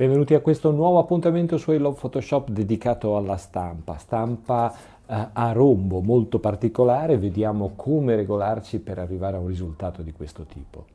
Benvenuti a questo nuovo appuntamento su I Love Photoshop dedicato alla stampa, stampa eh, a rombo molto particolare, vediamo come regolarci per arrivare a un risultato di questo tipo.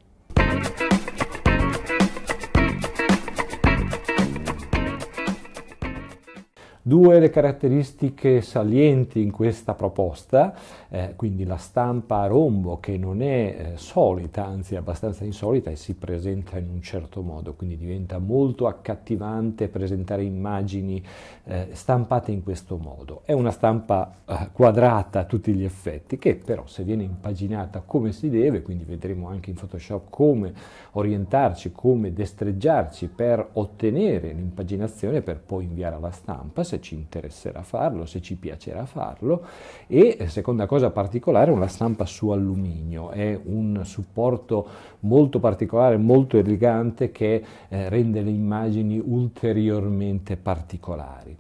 Due le caratteristiche salienti in questa proposta, eh, quindi la stampa a rombo che non è eh, solita, anzi è abbastanza insolita e si presenta in un certo modo, quindi diventa molto accattivante presentare immagini eh, stampate in questo modo. È una stampa eh, quadrata a tutti gli effetti che però se viene impaginata come si deve, quindi vedremo anche in Photoshop come orientarci, come destreggiarci per ottenere l'impaginazione per poi inviare alla stampa, se ci interesserà farlo, se ci piacerà farlo. E eh, seconda cosa particolare, una stampa su alluminio, è un supporto molto particolare, molto elegante che eh, rende le immagini ulteriormente particolari.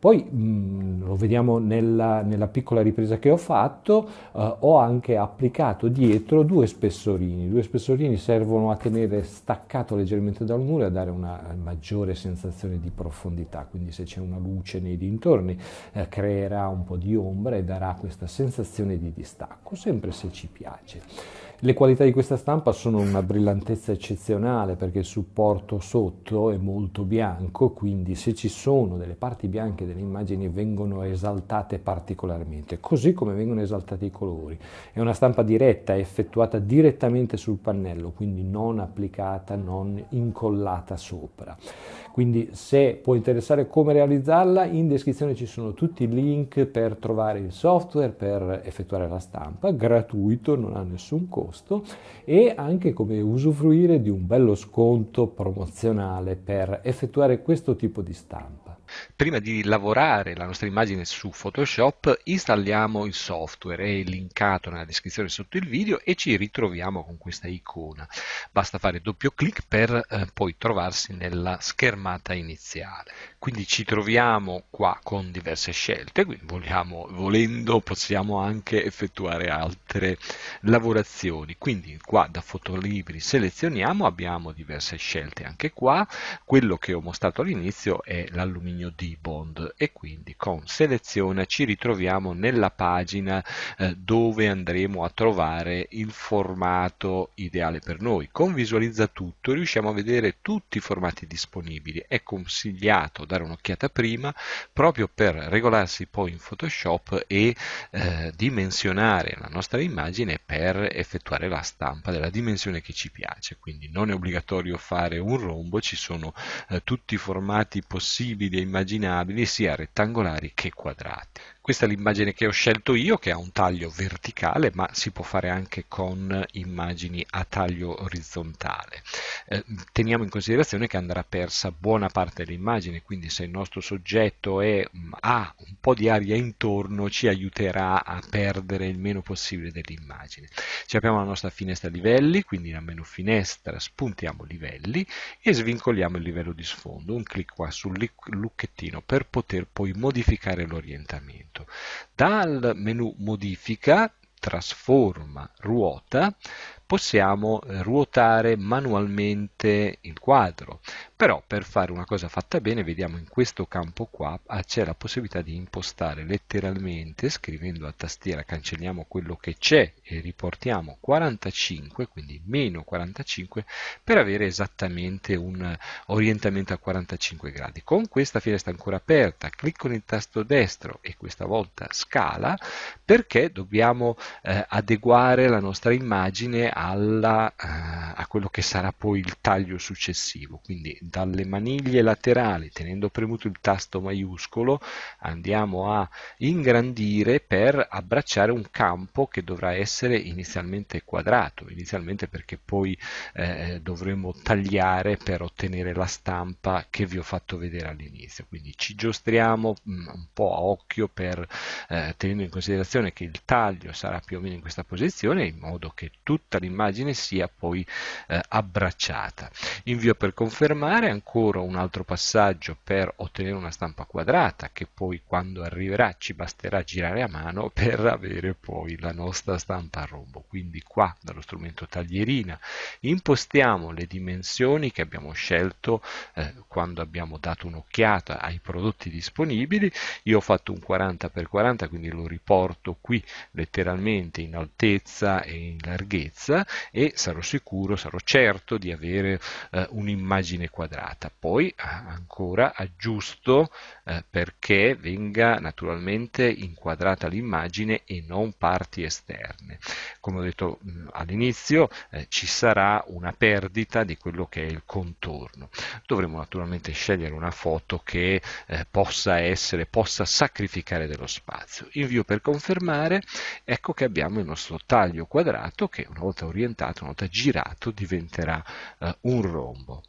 Poi mh, mm, lo vediamo nella, nella, piccola ripresa che ho fatto, eh, ho anche applicato dietro due spessorini. Due spessorini servono a tenere staccato leggermente dal muro e a dare una maggiore sensazione di profondità, quindi se c'è una luce nei dintorni eh, creerà un po' di ombra e darà questa sensazione di distacco, sempre se ci piace. Le qualità di questa stampa sono una brillantezza eccezionale perché il supporto sotto è molto bianco, quindi se ci sono delle parti bianche delle immagini vengono esaltate particolarmente, così come vengono esaltati i colori. È una stampa diretta, effettuata direttamente sul pannello, quindi non applicata, non incollata sopra. Quindi se può interessare come realizzarla, in descrizione ci sono tutti i link per trovare il software, per effettuare la stampa, gratuito, non ha nessun costo e anche come usufruire di un bello sconto promozionale per effettuare questo tipo di stampa prima di lavorare la nostra immagine su Photoshop installiamo il software, è linkato nella descrizione sotto il video e ci ritroviamo con questa icona. Basta fare doppio clic per eh, poi trovarsi nella schermata iniziale. Quindi ci troviamo qua con diverse scelte, quindi vogliamo, volendo possiamo anche effettuare altre altre lavorazioni. Quindi qua da fotolibri selezioniamo, abbiamo diverse scelte anche qua. Quello che ho mostrato all'inizio è l'alluminio D-Bond e quindi con seleziona ci ritroviamo nella pagina eh, dove andremo a trovare il formato ideale per noi. Con visualizza tutto riusciamo a vedere tutti i formati disponibili. È consigliato dare un'occhiata prima proprio per regolarsi poi in Photoshop e eh, dimensionare la nostra immagine per effettuare la stampa della dimensione che ci piace, quindi non è obbligatorio fare un rombo, ci sono eh, tutti i formati possibili e immaginabili sia rettangolari che quadrati. Questa è l'immagine che ho scelto io, che ha un taglio verticale, ma si può fare anche con immagini a taglio orizzontale. Eh, teniamo in considerazione che andrà persa buona parte dell'immagine, quindi se il nostro soggetto è, mm, ha un po' di aria intorno, ci aiuterà a perdere il meno possibile dell'immagine. Ci apriamo la nostra finestra livelli, quindi nel menu finestra, spuntiamo livelli e svincoliamo il livello di sfondo. Un clic qua sul lucchettino per poter poi modificare l'orientamento prodotto. Dal menu Modifica, Trasforma, Ruota possiamo eh, ruotare manualmente il quadro però per fare una cosa fatta bene vediamo in questo campo qua ah, c'è la possibilità di impostare letteralmente scrivendo a tastiera cancelliamo quello che c'è e riportiamo 45 quindi meno 45 per avere esattamente un orientamento a 45 gradi con questa finestra ancora aperta clicco nel tasto destro e questa volta scala perché dobbiamo eh, adeguare la nostra immagine alla, eh, a quello che sarà poi il taglio successivo. Quindi dalle maniglie laterali, tenendo premuto il tasto maiuscolo, andiamo a ingrandire per abbracciare un campo che dovrà essere inizialmente quadrato, inizialmente perché poi eh, dovremo tagliare per ottenere la stampa che vi ho fatto vedere all'inizio. Quindi ci giostriamo mm, un po' a occhio per, eh, tenendo in considerazione che il taglio sarà più o meno in questa posizione, in modo che tutta l'immagine l'immagine sia poi eh, abbracciata. Invio per confermare ancora un altro passaggio per ottenere una stampa quadrata che poi quando arriverà ci basterà girare a mano per avere poi la nostra stampa a rombo. Quindi qua dallo strumento taglierina impostiamo le dimensioni che abbiamo scelto eh, quando abbiamo dato un'occhiata ai prodotti disponibili. Io ho fatto un 40x40 quindi lo riporto qui letteralmente in altezza e in larghezza e sarò sicuro, sarò certo di avere eh, un'immagine quadrata. Poi ancora aggiusto eh, perché venga naturalmente inquadrata l'immagine e non parti esterne. Come ho detto mm, all'inizio eh, ci sarà una perdita di quello che è il contorno. Dovremo naturalmente scegliere una foto che eh, possa essere, possa sacrificare dello spazio. Invio per confermare, ecco che abbiamo il nostro taglio quadrato che una volta orientato, una volta girato diventerà eh, un rombo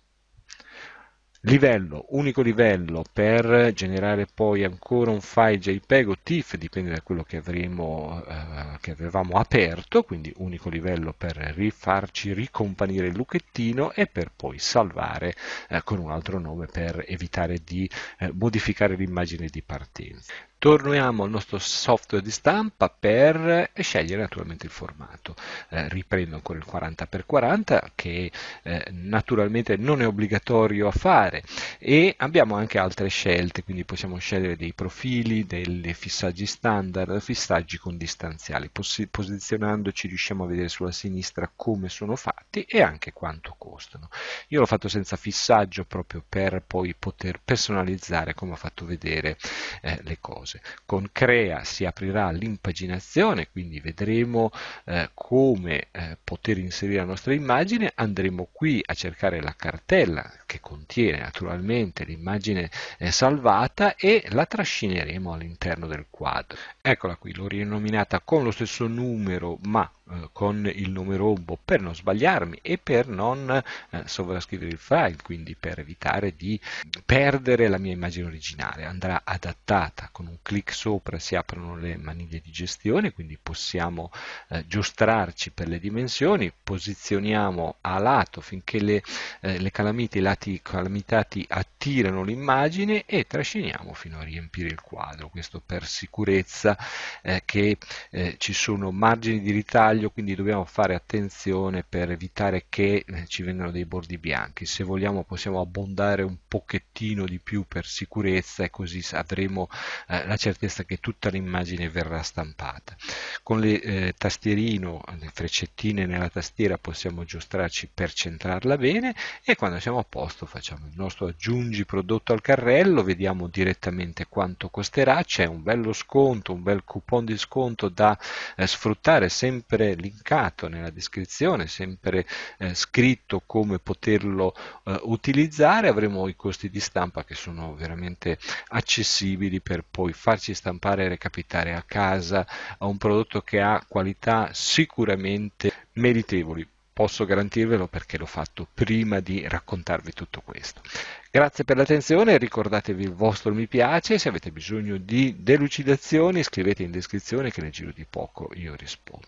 livello, unico livello per generare poi ancora un file JPEG o TIFF, dipende da quello che, avremo, eh, che avevamo aperto, quindi unico livello per rifarci ricompanire il lucchettino e per poi salvare eh, con un altro nome per evitare di eh, modificare l'immagine di partenza torniamo al nostro software di stampa per scegliere naturalmente il formato eh, riprendo ancora il 40x40 che eh, naturalmente non è obbligatorio a fare e abbiamo anche altre scelte quindi possiamo scegliere dei profili dei fissaggi standard fissaggi con distanziali Pos posizionandoci riusciamo a vedere sulla sinistra come sono fatti e anche quanto costano io l'ho fatto senza fissaggio proprio per poi poter personalizzare come ho fatto vedere eh, le cose cose. Con Crea si aprirà l'impaginazione, quindi vedremo eh, come eh, poter inserire la nostra immagine, andremo qui a cercare la cartella che contiene naturalmente l'immagine eh, salvata e la trascineremo all'interno del quadro. Eccola qui, l'ho rinominata con lo stesso numero ma eh, con il nome rombo per non sbagliarmi e per non eh, sovrascrivere il file, quindi per evitare di perdere la mia immagine originale. Andrà adattata con un clic sopra si aprono le maniglie di gestione, quindi possiamo eh, giostrarci per le dimensioni, posizioniamo a lato finché le, eh, le calamite, i lati calamitati attirano l'immagine e trasciniamo fino a riempire il quadro, questo per sicurezza eh, che eh, ci sono margini di ritaglio, quindi dobbiamo fare attenzione per evitare che eh, ci vengano dei bordi bianchi, se vogliamo possiamo abbondare un pochettino di più per sicurezza e così avremo eh, la certezza che tutta l'immagine verrà stampata. Con le eh, tastierino, le freccettine nella tastiera possiamo aggiustarci per centrarla bene e quando siamo a posto facciamo il nostro aggiungi prodotto al carrello, vediamo direttamente quanto costerà, c'è un bello sconto, un bel coupon di sconto da eh, sfruttare, sempre linkato nella descrizione, sempre eh, scritto come poterlo eh, utilizzare, avremo i costi di stampa che sono veramente accessibili per poi farci stampare e recapitare a casa a un prodotto che ha qualità sicuramente meritevoli. Posso garantirvelo perché l'ho fatto prima di raccontarvi tutto questo. Grazie per l'attenzione, ricordatevi il vostro mi piace, se avete bisogno di delucidazioni scrivete in descrizione che nel giro di poco io rispondo.